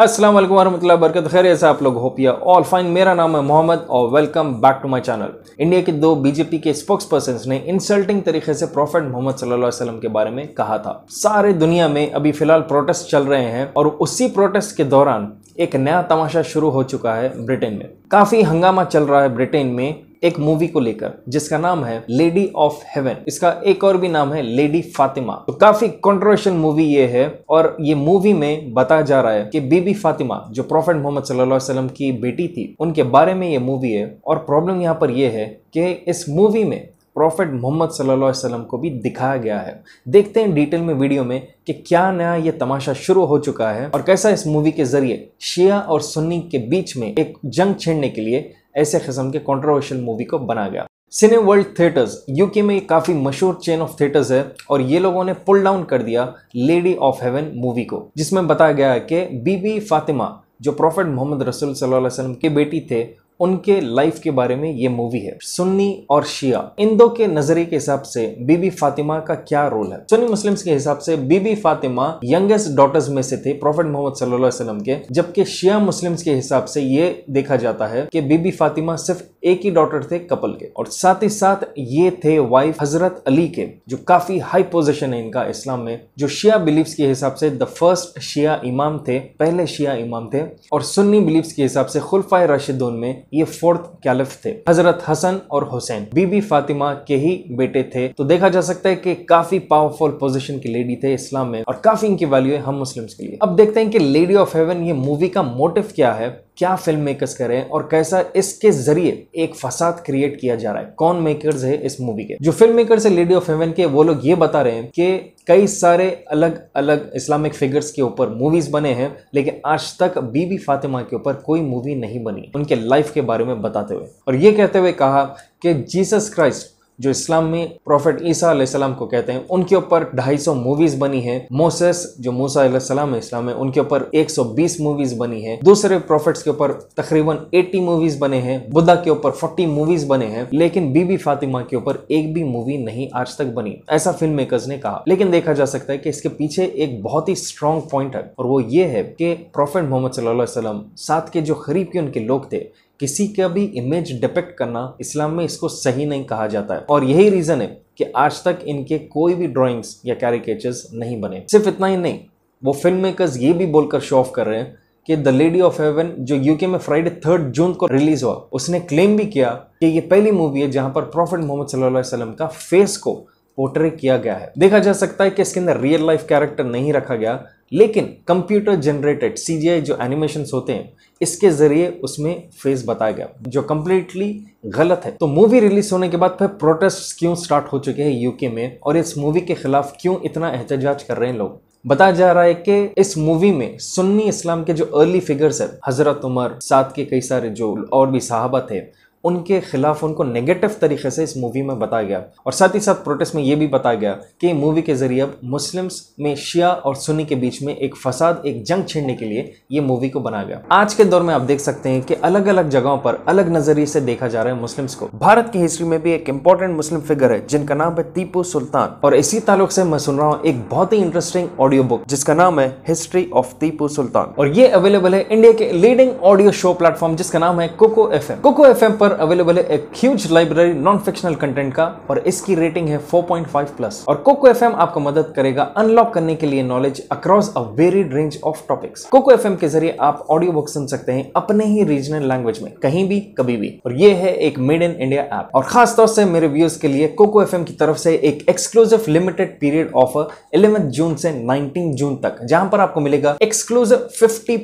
असलम वरहमल्ला बरकत खैर ऐसा आप लोग होपिया ऑल फाइन मेरा नाम है मोहम्मद और welcome back to my channel India के दो बीजेपी के स्पोक्स पर्सन ने इंसल्टिंग तरीके से प्रॉफेट मोहम्मद सल्लल्लाहु अलैहि वसल्लम के बारे में कहा था सारे दुनिया में अभी फिलहाल प्रोटेस्ट चल रहे हैं और उसी प्रोटेस्ट के दौरान एक नया तमाशा शुरू हो चुका है ब्रिटेन में काफी हंगामा चल रहा है ब्रिटेन में एक मूवी को लेकर जिसका नाम है लेडी ऑफ हेवन इसका एक और भी नाम है लेडी फातिमा तो काफी कॉन्ट्रोवर्शियल मूवी ये है और ये मूवी में बताया जा रहा है कि बीबी फातिमा जो प्रोफेट मोहम्मद सल्लाम की बेटी थी उनके बारे में ये मूवी है और प्रॉब्लम यहाँ पर यह है कि इस मूवी में प्रॉफेट मोहम्मद सल्लल्लाहु अलैहि वसल्लम को भी दिखाया गया है देखते हैं डिटेल में वीडियो में कि क्या नया ये तमाशा शुरू हो चुका है और कैसा इस मूवी के जरिए शिया और सुन्नी के बीच में एक जंग छेड़ने के लिए ऐसे किस्म के कॉन्ट्रोवर्शियल मूवी को बना गया सिने वर्ल्ड थिएटर्स यूके में काफ़ी मशहूर चेन ऑफ थिएटर्स है और ये लोगों ने पुल डाउन कर दिया लेडी ऑफ हेवन मूवी को जिसमें बताया गया है कि बीबी फातिमा जो प्रॉफेट मोहम्मद रसूल सल्लल्लाहु अलैहि वसल्लम के बेटी थे उनके लाइफ के बारे में ये मूवी है सुन्नी और शिया इन दो के नजरिए के हिसाब से बीबी फातिमा का क्या रोल है सुन्नी मुस्लिम्स के हिसाब से बीबी फातिमा यंगेस्ट डॉटर्स में से थे प्रॉफिट मोहम्मद सल्लल्लाहु अलैहि वसल्लम के जबकि शिया मुस्लिम्स के हिसाब से ये देखा जाता है कि बीबी फातिमा सिर्फ एक ही डॉटर थे कपल के और साथ ही साथ ये थे वाइफ हजरत अली के जो काफी हाई पोजिशन है इनका इस्लाम में जो शिया बिलीव के हिसाब से द फर्स्ट शिया इमाम थे पहले शिया इमाम थे और सुन्नी बिलीव के हिसाब से खुलफा राशिदून में ये फोर्थ कैलिफ थे हजरत हसन और हुसैन बीबी फातिमा के ही बेटे थे तो देखा जा सकता है कि काफी पावरफुल पोजीशन की लेडी थे इस्लाम में और काफी इनकी वैल्यू है हम मुस्लिम्स के लिए अब देखते हैं कि लेडी ऑफ हेवन ये मूवी का मोटिव क्या है क्या फिल्म मेकर्स कर रहे हैं और कैसा इसके जरिए एक फसाद क्रिएट किया जा रहा है कौन मेकर्स है इस मूवी के जो फिल्म मेकर्स है लेडी ऑफ हेवन के वो लोग ये बता रहे हैं कि कई सारे अलग अलग इस्लामिक फिगर्स के ऊपर मूवीज बने हैं लेकिन आज तक बीबी फातिमा के ऊपर कोई मूवी नहीं बनी उनके लाइफ के बारे में बताते हुए और ये कहते हुए कहा कि जीसस क्राइस्ट जो इस्लाम में प्रोफेट ईसा को कहते हैं उनके ऊपर 250 मूवीज बनी है मोसेस जो मूसा है इस्लाम में उनके ऊपर 120 मूवीज बनी है दूसरे प्रोफेट्स के ऊपर तकरीबन 80 मूवीज बने हैं बुद्धा के ऊपर 40 मूवीज बने हैं लेकिन बीबी फातिमा के ऊपर एक भी मूवी नहीं आज तक बनी ऐसा फिल्म मेकर्स ने कहा लेकिन देखा जा सकता है कि इसके पीछे एक बहुत ही स्ट्रॉन्ग पॉइंट है और वो ये है कि प्रोफेट मोहम्मद सल्लाम साथ के जो खरीब के उनके लोग थे किसी का भी इमेज डिपेक्ट करना इस्लाम में इसको सही नहीं कहा जाता है और यही रीज़न है कि आज तक इनके कोई भी ड्राइंग्स या कैरिकेचर्स नहीं बने सिर्फ इतना ही नहीं वो फिल्म मेकर्स ये भी बोलकर शो ऑफ कर रहे हैं कि द लेडी ऑफ हेवन जो यूके में फ्राइडे थर्ड जून को रिलीज हुआ उसने क्लेम भी किया कि ये पहली मूवी है जहां पर प्रॉफिट मोहम्मद सल्लल्लाहु का फेस को पोर्ट्रे किया गया है देखा जा सकता है कि इसके अंदर रियल लाइफ कैरेक्टर नहीं रखा गया लेकिन कंप्यूटर जनरेटेड सी जो एनिमेशन होते हैं इसके जरिए उसमें फेस बताया गया जो कंप्लीटली गलत है तो मूवी रिलीज होने के बाद फिर प्रोटेस्ट क्यों स्टार्ट हो चुके हैं यूके में और इस मूवी के खिलाफ क्यों इतना एहतजाज कर रहे हैं लोग बताया जा रहा है कि इस मूवी में सुन्नी इस्लाम के जो अर्ली फिगर्स है हजरत उमर साथ के कई सारे जो और भी साहबा थे उनके खिलाफ उनको नेगेटिव तरीके से इस मूवी में बताया गया और साथ ही साथ प्रोटेस्ट में ये भी बताया गया कि मूवी के जरिए अब मुस्लिम्स में शिया और सुनी के बीच में एक फसाद एक जंग छेड़ने के लिए ये मूवी को बनाया गया आज के दौर में आप देख सकते हैं कि अलग अलग जगहों पर अलग नजरिए से देखा जा रहा है मुस्लिम्स को भारत की हिस्ट्री में भी एक इंपॉर्टेंट मुस्लिम फिगर है जिनका नाम है टीपू सुल्तान और इसी ताल्लुक से मैं सुन रहा हूँ एक बहुत ही इंटरेस्टिंग ऑडियो बुक जिसका नाम है हिस्ट्री ऑफ टीपू सुल्तान और ये अवेलेबल है इंडिया के लीडिंग ऑडियो शो प्लेटफॉर्म जिसका नाम है कोको एफ कोको एफ पर अवेलेबल है एक huge library non fictional content का और इसकी रेटिंग है 4.5 प्लस और कोको एफ आपको मदद करेगा अनलॉक करने के लिए knowledge across a varied range of topics Kuku F के जरिए आप ऑडियो बुक सुन सकते हैं अपने ही रीजनल लैंग्वेज में कहीं भी कभी भी और ये है एक मेड इन इंडिया ऐप और खास तौर से मेरे व्यूज के लिए कोको एफ की तरफ से एक exclusive limited period offer eleventh June से नाइनटीन जून तक जहां पर आपको मिलेगा एक्सक्लूसिव फिफ्टी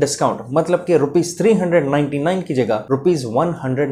डिस्काउंट मतलब की रुपीज की जगह रुपीज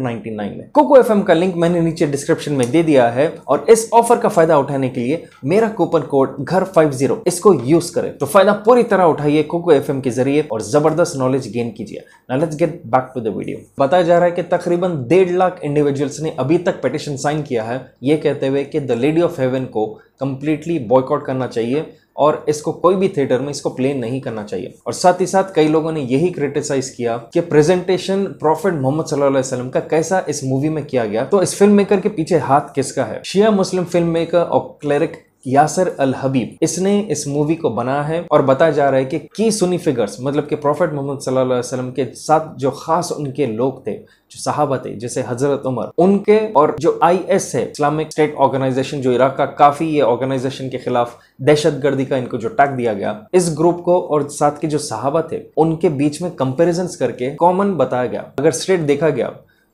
199 में कोको एफ का लिंक मैंने नीचे डिस्क्रिप्शन में दे दिया है और इस ऑफर का फायदा उठाने के लिए मेरा कूपन कोड घर 50 इसको यूज करें तो फायदा पूरी तरह उठाइए कोको एफ के जरिए और जबरदस्त नॉलेज गेन कीजिए let's get back to the video बताया जा रहा है कि तकरीबन डेढ़ लाख इंडिविजुअल्स ने अभी तक पिटिशन साइन किया है ये कहते हुए कि द लेडी ऑफ हेवन को कम्प्लीटली बॉयकॉट करना चाहिए और इसको कोई भी थिएटर में इसको प्ले नहीं करना चाहिए और साथ ही साथ कई लोगों ने यही क्रिटिसाइज किया कि प्रेजेंटेशन प्रॉफिट मोहम्मद सल्लल्लाहु अलैहि वसल्लम का कैसा इस मूवी में किया गया तो इस फिल्म मेकर के पीछे हाथ किसका है शिया मुस्लिम फिल्म मेकर और क्लेरिक यासर अल हबीब इसने इस मूवी को बनाया है और बताया जा रहा है कि की सुनी फिगर्स मतलब कि प्रॉफेट मोहम्मद सल्लल्लाहु अलैहि वसल्लम के साथ जो खास उनके लोग थे जो सहाबा थे जैसे हजरत उमर उनके और जो आईएस है इस्लामिक स्टेट ऑर्गेनाइजेशन जो इराक का काफी ये ऑर्गेनाइजेशन के खिलाफ दहशतगर्दी का इनको जो टैग दिया गया इस ग्रुप को और साथ के जो सहाबा थे उनके बीच में कंपेरिजन करके कॉमन बताया गया अगर स्टेट देखा गया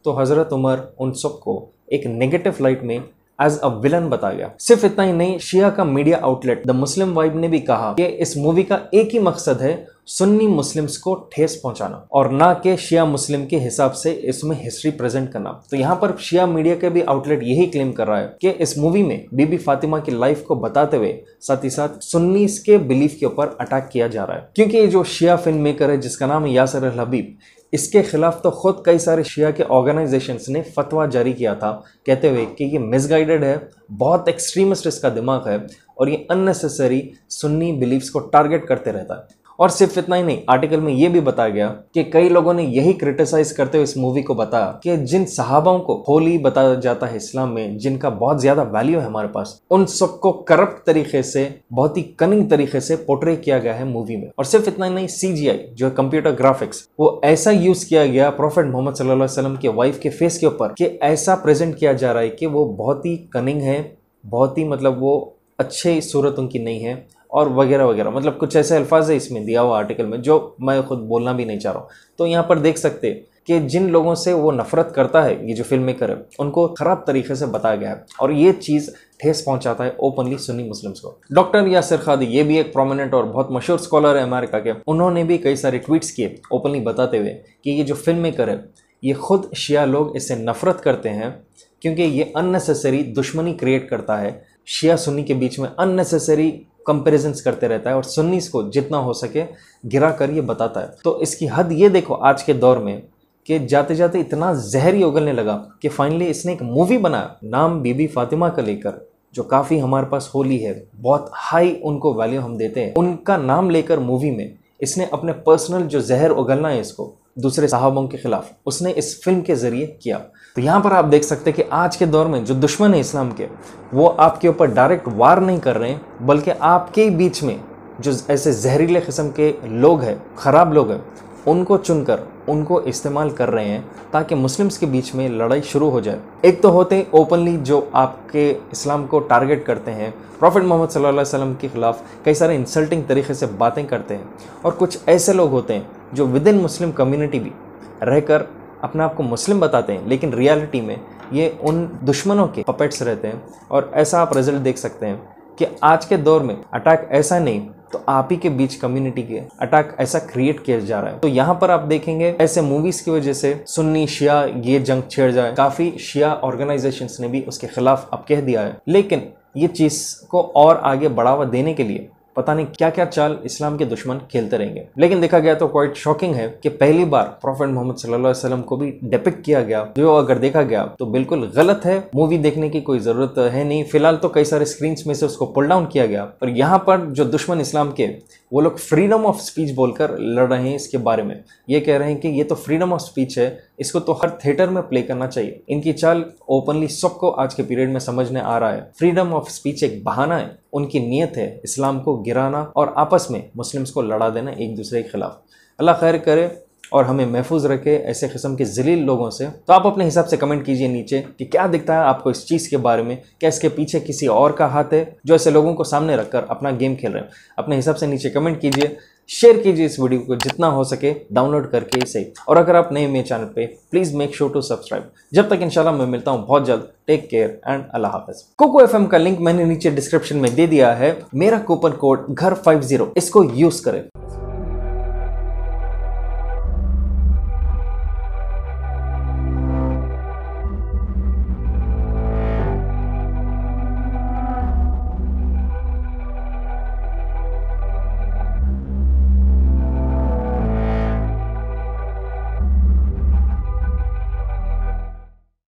तो हजरत उमर उन सबको एक नेगेटिव लाइट में एज अ विलन बताया गया सिर्फ इतना ही नहीं शिया का media outlet the Muslim vibe ने भी कहा कि इस मूवी का एक ही मकसद है सुन्नी मुस्लिम्स को ठेस पहुंचाना और ना के शिया मुस्लिम के हिसाब से इसमें हिस्ट्री प्रेजेंट करना तो यहाँ पर शिया मीडिया के भी आउटलेट यही क्लेम कर रहा है कि इस मूवी में बीबी फातिमा की लाइफ को बताते हुए साथ ही साथ सुन्नी के बिलीफ के ऊपर अटैक किया जा रहा है क्योंकि जो शिया फिल्म मेकर है जिसका नाम है यासर हबीब इसके खिलाफ तो ख़ुद कई सारे शिया के ऑर्गेनाइजेशंस ने फतवा जारी किया था कहते हुए कि ये मिसगाइडेड है बहुत एक्सट्रीमिस्ट इसका दिमाग है और ये अननेसेसरी सुन्नी बिलीव्स को टारगेट करते रहता है और सिर्फ इतना ही नहीं आर्टिकल में यह भी बताया गया कि कई लोगों ने यही क्रिटिसाइज करते हुए इस मूवी को बताया कि जिन सहाबाओं को होली बताया जाता है इस्लाम में जिनका बहुत ज्यादा वैल्यू है हमारे पास उन सबको करप्ट तरीके से बहुत ही कनिंग तरीके से पोर्ट्रे किया गया है मूवी में और सिर्फ इतना ही नहीं सीजीआई जो है कंप्यूटर ग्राफिक्स वो ऐसा यूज किया गया प्रोफेट मोहम्मद सल्लाम के वाइफ के फेस के ऊपर कि ऐसा प्रेजेंट किया जा रहा है कि वो बहुत ही कनिंग है बहुत ही मतलब वो अच्छी सूरत उनकी नहीं है और वगैरह वगैरह मतलब कुछ ऐसे अल्फाज है इसमें दिया हुआ आर्टिकल में जो मैं खुद बोलना भी नहीं चाह रहा हूँ तो यहाँ पर देख सकते कि जिन लोगों से वो नफरत करता है ये जो फिल्म मेकर है उनको ख़राब तरीके से बताया गया है और ये चीज़ ठेस पहुंचाता है ओपनली सुन्नी मुस्लिम्स को डॉक्टर यासिर खादी ये भी एक प्रोमिनेंट और बहुत मशहूर स्कॉलर है अमेरिका के उन्होंने भी कई सारे ट्वीट्स किए ओपनली बताते हुए कि ये जो फिल्म मेकर है ये खुद शिया लोग इससे नफरत करते हैं क्योंकि ये अननेसेसरी दुश्मनी क्रिएट करता है शिया सुन्नी के बीच में अननेसेसरी कंपेरिजन्स करते रहता है और सुन्नीस को जितना हो सके गिरा कर ये बताता है तो इसकी हद ये देखो आज के दौर में कि जाते जाते इतना जहर ही उगलने लगा कि फाइनली इसने एक मूवी बनाया नाम बीबी फातिमा का लेकर जो काफ़ी हमारे पास होली है बहुत हाई उनको वैल्यू हम देते हैं उनका नाम लेकर मूवी में इसने अपने पर्सनल जो जहर उगलना है इसको दूसरे साहबों के खिलाफ उसने इस फिल्म के ज़रिए किया तो यहाँ पर आप देख सकते हैं कि आज के दौर में जो दुश्मन है इस्लाम के वो आपके ऊपर डायरेक्ट वार नहीं कर रहे हैं बल्कि आपके बीच में जो ऐसे जहरीले किस्म के लोग हैं ख़राब लोग हैं उनको चुनकर उनको इस्तेमाल कर रहे हैं ताकि मुस्लिम्स के बीच में लड़ाई शुरू हो जाए एक तो होते हैं ओपनली जो आपके इस्लाम को टारगेट करते हैं प्रॉफिट मोहम्मद सल्लल्लाहु अलैहि वसल्लम के ख़िलाफ़ कई सारे इंसल्टिंग तरीके से बातें करते हैं और कुछ ऐसे लोग होते हैं जो विद इन मुस्लिम कम्यूनिटी भी रहकर अपने आप को मुस्लिम बताते हैं लेकिन रियलिटी में ये उन दुश्मनों के पपेट्स रहते हैं और ऐसा आप रिजल्ट देख सकते हैं कि आज के दौर में अटैक ऐसा नहीं तो आप ही के बीच कम्युनिटी के अटैक ऐसा क्रिएट किया जा रहा है तो यहाँ पर आप देखेंगे ऐसे मूवीज की वजह से सुन्नी शिया ये जंग छेड़ जाए काफी शिया ऑर्गेनाइजेशन ने भी उसके खिलाफ अब कह दिया है लेकिन ये चीज को और आगे बढ़ावा देने के लिए पता नहीं क्या क्या चाल इस्लाम के दुश्मन खेलते रहेंगे लेकिन देखा गया तो क्वाइट शॉकिंग है कि पहली बार प्रोफेट मोहम्मद सल्लाम को भी डिपिक्ट किया गया जो अगर देखा गया तो बिल्कुल गलत है मूवी देखने की कोई जरूरत है नहीं फिलहाल तो कई सारे स्क्रीन में से उसको पुल डाउन किया गया पर यहाँ पर जो दुश्मन इस्लाम के वो लोग फ्रीडम ऑफ स्पीच बोलकर लड़ रहे हैं इसके बारे में ये कह रहे हैं कि ये तो फ्रीडम ऑफ स्पीच है इसको तो हर थिएटर में प्ले करना चाहिए इनकी चाल ओपनली सबको आज के पीरियड में समझने आ रहा है फ्रीडम ऑफ स्पीच एक बहाना है उनकी नीयत है इस्लाम को गिराना और आपस में मुस्लिम्स को लड़ा देना एक दूसरे के खिलाफ अल्लाह खैर करे और हमें महफूज रखे ऐसे किस्म के जलील लोगों से तो आप अपने हिसाब से कमेंट कीजिए नीचे कि क्या दिखता है आपको इस चीज़ के बारे में क्या इसके पीछे किसी और का हाथ है जो ऐसे लोगों को सामने रखकर अपना गेम खेल रहे हैं अपने हिसाब से नीचे कमेंट कीजिए शेयर कीजिए इस वीडियो को जितना हो सके डाउनलोड करके सही और अगर आप नए मेरे चैनल पे please make sure to subscribe जब तक इंशाल्लाह मैं मिलता हूँ बहुत जल्द टेक केयर एंड अल्लाह हाफिज कोको एफ का लिंक मैंने नीचे डिस्क्रिप्शन में दे दिया है मेरा कूपन कोड घर फाइव जीरो इसको यूज करें